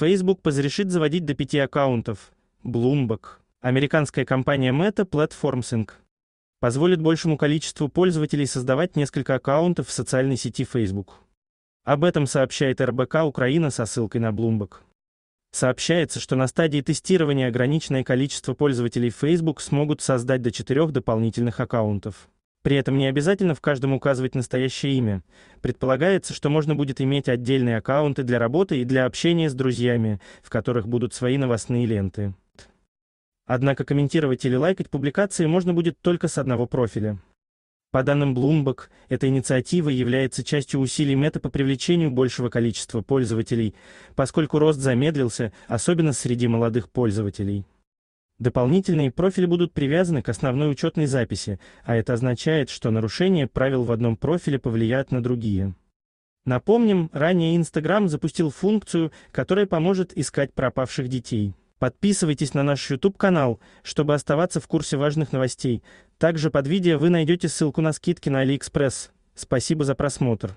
Facebook разрешит заводить до пяти аккаунтов. Bloomberg. Американская компания Meta Platforms Inc. позволит большему количеству пользователей создавать несколько аккаунтов в социальной сети Facebook. Об этом сообщает РБК Украина со ссылкой на Bloomberg. Сообщается, что на стадии тестирования ограниченное количество пользователей Facebook смогут создать до четырех дополнительных аккаунтов. При этом не обязательно в каждом указывать настоящее имя. Предполагается, что можно будет иметь отдельные аккаунты для работы и для общения с друзьями, в которых будут свои новостные ленты. Однако комментировать или лайкать публикации можно будет только с одного профиля. По данным Bloomberg, эта инициатива является частью усилий Мета по привлечению большего количества пользователей, поскольку рост замедлился, особенно среди молодых пользователей. Дополнительные профили будут привязаны к основной учетной записи, а это означает, что нарушение правил в одном профиле повлияет на другие. Напомним, ранее Instagram запустил функцию, которая поможет искать пропавших детей. Подписывайтесь на наш YouTube-канал, чтобы оставаться в курсе важных новостей. Также под видео вы найдете ссылку на скидки на AliExpress. Спасибо за просмотр.